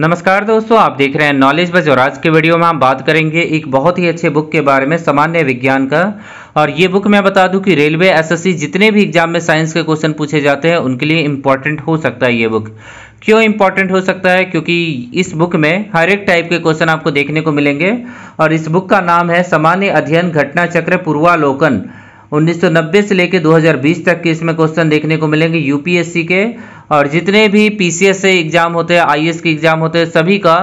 नमस्कार दोस्तों आप देख रहे हैं नॉलेज बज और आज के वीडियो में हम बात करेंगे एक बहुत ही अच्छे बुक के बारे में सामान्य विज्ञान का और ये बुक मैं बता दूं कि रेलवे एसएससी जितने भी एग्जाम में साइंस के क्वेश्चन पूछे जाते हैं उनके लिए इम्पॉर्टेंट हो सकता है ये बुक क्यों इम्पॉर्टेंट हो सकता है क्योंकि इस बुक में हर एक टाइप के क्वेश्चन आपको देखने को मिलेंगे और इस बुक का नाम है सामान्य अध्ययन घटना चक्र पूर्वालोकन 1990 से लेकर 2020 तक के इसमें क्वेश्चन देखने को मिलेंगे यूपीएससी के और जितने भी पी से एग्ज़ाम होते हैं आई के एग्ज़ाम होते हैं सभी का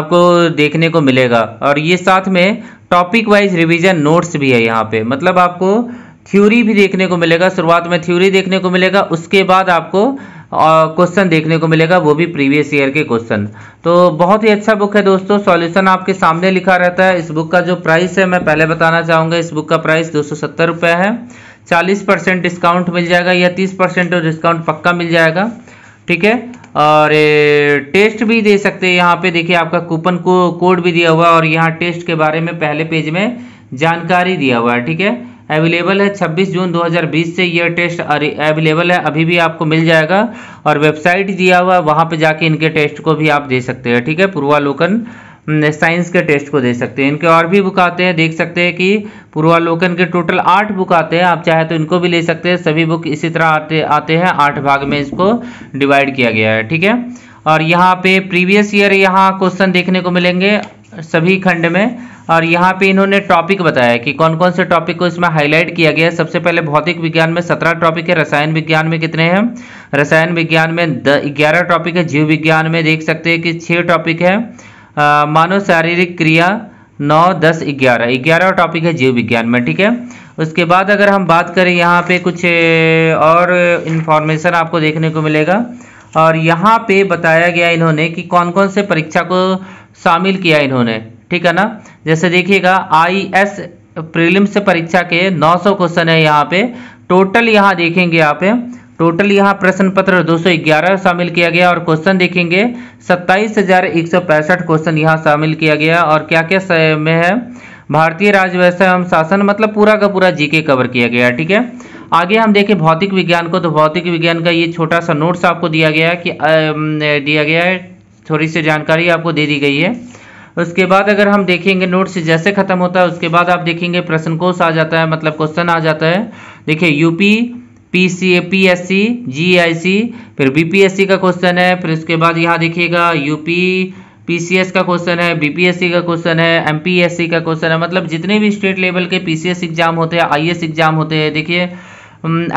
आपको देखने को मिलेगा और ये साथ में टॉपिक वाइज रिवीजन नोट्स भी है यहाँ पे मतलब आपको थ्योरी भी देखने को मिलेगा शुरुआत में थ्योरी देखने को मिलेगा उसके बाद आपको क्वेश्चन देखने को मिलेगा वो भी प्रीवियस ईयर के क्वेश्चन तो बहुत ही अच्छा बुक है दोस्तों सॉल्यूशन आपके सामने लिखा रहता है इस बुक का जो प्राइस है मैं पहले बताना चाहूँगा इस बुक का प्राइस दो सौ है चालीस परसेंट डिस्काउंट मिल जाएगा या तीस परसेंट डिस्काउंट पक्का मिल जाएगा ठीक है और टेस्ट भी दे सकते हैं यहाँ पे देखिए आपका कूपन को कोड भी दिया हुआ है और यहाँ टेस्ट के बारे में पहले पेज में जानकारी दिया हुआ है ठीक है अवेलेबल है 26 जून 2020 से यह टेस्ट अवेलेबल है अभी भी आपको मिल जाएगा और वेबसाइट दिया हुआ है वहाँ पर जाके इनके टेस्ट को भी आप दे सकते हैं ठीक है पूर्वालोकन हम्म, साइंस के टेस्ट को दे सकते हैं इनके और भी बुक आते हैं देख सकते हैं कि पूर्वालोकन के टोटल आठ बुक आते हैं आप चाहे तो इनको भी ले सकते हैं सभी बुक इसी तरह आते आते हैं आठ भाग में इसको डिवाइड किया गया है ठीक है और यहाँ पे प्रीवियस ईयर यहाँ क्वेश्चन देखने को मिलेंगे सभी खंड में और यहाँ पे इन्होंने टॉपिक बताया कि कौन कौन से टॉपिक को इसमें हाईलाइट किया गया है सबसे पहले भौतिक विज्ञान में सत्रह टॉपिक है रसायन विज्ञान में कितने हैं रसायन विज्ञान में ग्यारह टॉपिक है जीव विज्ञान में देख सकते हैं कि छः टॉपिक है मानव शारीरिक क्रिया नौ दस ग्यारह ग्यारह टॉपिक है जीव विज्ञान में ठीक है उसके बाद अगर हम बात करें यहाँ पे कुछ और इन्फॉर्मेशन आपको देखने को मिलेगा और यहाँ पे बताया गया इन्होंने कि कौन कौन से परीक्षा को शामिल किया इन्होंने ठीक है ना जैसे देखिएगा आई एस प्रीलिम्स परीक्षा के 900 क्वेश्चन है यहाँ पे टोटल यहाँ देखेंगे यहाँ पे टोटल यहाँ प्रश्न पत्र 211 शामिल किया गया और क्वेश्चन देखेंगे सत्ताईस हजार एक सौ पैंसठ क्वेश्चन यहाँ शामिल किया गया और क्या क्या में है भारतीय राजव्यवसाय एवं शासन मतलब पूरा का पूरा जीके कवर किया गया ठीक है आगे हम देखें भौतिक विज्ञान को तो भौतिक विज्ञान का ये छोटा सा नोट्स आपको दिया गया है कि दिया गया है थोड़ी सी जानकारी आपको दे दी गई है उसके बाद अगर हम देखेंगे नोट्स जैसे खत्म होता है उसके बाद आप देखेंगे प्रश्न कोष आ जाता है मतलब क्वेश्चन आ जाता है देखिए UP P C GIC P S C G I C फिर बी पी एस सी का क्वेश्चन है फिर उसके बाद यहाँ देखिएगा U P P C S का क्वेश्चन है बी पी एस सी का क्वेश्चन है एम पी एस सी का क्वेश्चन है मतलब जितने भी स्टेट लेवल के पी सी एस एग्जाम होते हैं आई एस एग्जाम होते हैं देखिए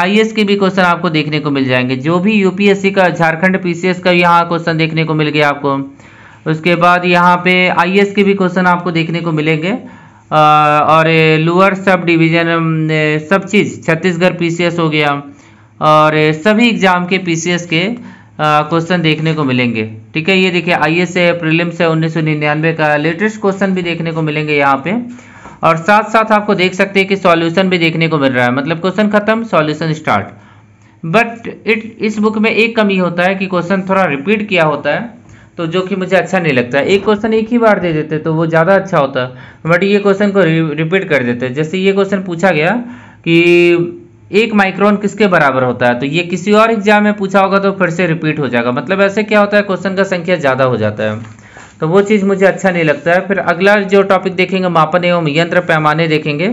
आई एस के भी क्वेश्चन आपको देखने को मिल जाएंगे जो भी यू पी एस सी का झारखंड पी सी एस का यहाँ क्वेश्चन देखने को मिल गया आपको उसके बाद यहाँ पे आई एस के भी क्वेश्चन आपको देखने को मिलेंगे और लोअर सब डिवीज़न सब चीज़ छत्तीसगढ़ पीसीएस हो गया और सभी एग्ज़ाम के पीसीएस के क्वेश्चन देखने को मिलेंगे ठीक है ये देखिए आई एस है प्रिलिम्स है उन्नीस सौ निन्यानवे का लेटेस्ट क्वेश्चन भी देखने को मिलेंगे यहाँ पे और साथ साथ आपको देख सकते हैं कि सॉल्यूशन भी देखने को मिल रहा है मतलब क्वेश्चन खत्म सॉल्यूशन स्टार्ट बट इट इस बुक में एक कमी होता है कि क्वेश्चन थोड़ा रिपीट किया होता है तो जो कि मुझे अच्छा नहीं लगता एक क्वेश्चन एक ही बार दे देते तो वो ज़्यादा अच्छा होता बट ये क्वेश्चन को रिपीट कर देते जैसे ये क्वेश्चन पूछा गया कि एक माइक्रोन किसके बराबर होता है तो ये किसी और एग्जाम में पूछा होगा तो फिर से रिपीट हो जाएगा मतलब ऐसे क्या होता है क्वेश्चन का संख्या ज़्यादा हो जाता है तो वो चीज़ मुझे अच्छा नहीं लगता है फिर अगला जो टॉपिक देखेंगे मापन एवं यंत्र पैमाने देखेंगे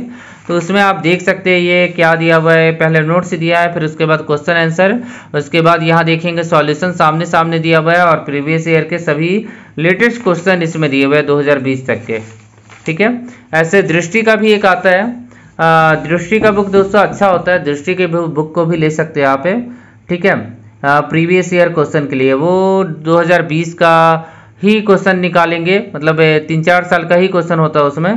तो उसमें आप देख सकते हैं ये क्या दिया हुआ है पहले नोट्स दिया है फिर उसके बाद क्वेश्चन आंसर उसके बाद यहाँ देखेंगे सॉल्यूशन सामने सामने दिया हुआ है और प्रीवियस ईयर के सभी लेटेस्ट क्वेश्चन इसमें दिए हुए हैं 2020 तक के ठीक है ऐसे दृष्टि का भी एक आता है दृष्टि का बुक दोस्तों अच्छा होता है दृष्टि के बुक को भी ले सकते हैं आप ठीक है प्रीवियस ईयर क्वेश्चन के लिए वो दो का ही क्वेश्चन निकालेंगे मतलब तीन चार साल का ही क्वेश्चन होता है उसमें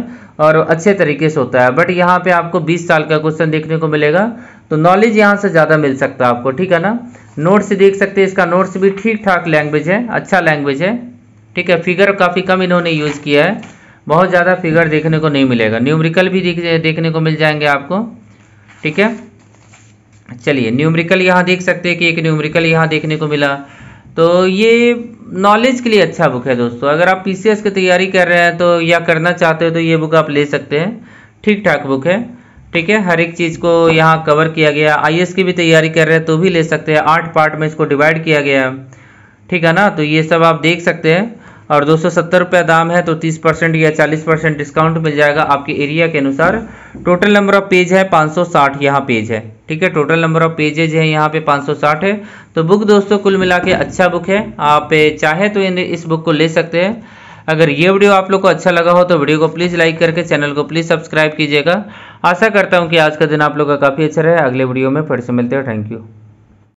और अच्छे तरीके से होता है बट यहाँ पे आपको 20 साल का क्वेश्चन देखने को मिलेगा तो नॉलेज यहाँ से ज़्यादा मिल सकता है आपको ठीक है ना नोट्स देख सकते हैं इसका नोट्स भी ठीक ठाक लैंग्वेज है अच्छा लैंग्वेज है ठीक है फिगर काफ़ी कम इन्होंने यूज़ किया है बहुत ज़्यादा फिगर देखने को नहीं मिलेगा न्यूमरिकल भी देखने को मिल जाएंगे आपको ठीक है चलिए न्यूमरिकल यहाँ देख सकते हैं कि एक न्यूमरिकल यहाँ देखने को मिला तो ये नॉलेज के लिए अच्छा बुक है दोस्तों अगर आप पी की तैयारी कर रहे हैं तो या करना चाहते हो तो ये बुक आप ले सकते हैं ठीक ठाक बुक है ठीक है हर एक चीज़ को यहाँ कवर किया गया आई की भी तैयारी कर रहे हैं तो भी ले सकते हैं आठ पार्ट में इसको डिवाइड किया गया है ठीक है ना तो ये सब आप देख सकते हैं और दो सौ रुपया दाम है तो 30 परसेंट या 40 परसेंट डिस्काउंट मिल जाएगा आपके एरिया के अनुसार टोटल नंबर ऑफ पेज है 560 यहाँ पेज है ठीक है टोटल नंबर ऑफ पेजेज है यहाँ पे 560 है तो बुक दोस्तों कुल मिला के अच्छा बुक है आप चाहे तो इस बुक को ले सकते हैं अगर ये वीडियो आप लोग को अच्छा लगा हो तो वीडियो को प्लीज़ लाइक करके चैनल को प्लीज़ सब्सक्राइब कीजिएगा आशा करता हूँ कि आज का दिन आप लोग का काफ़ी अच्छा रहे अगले वीडियो में फिर से मिलते हैं थैंक यू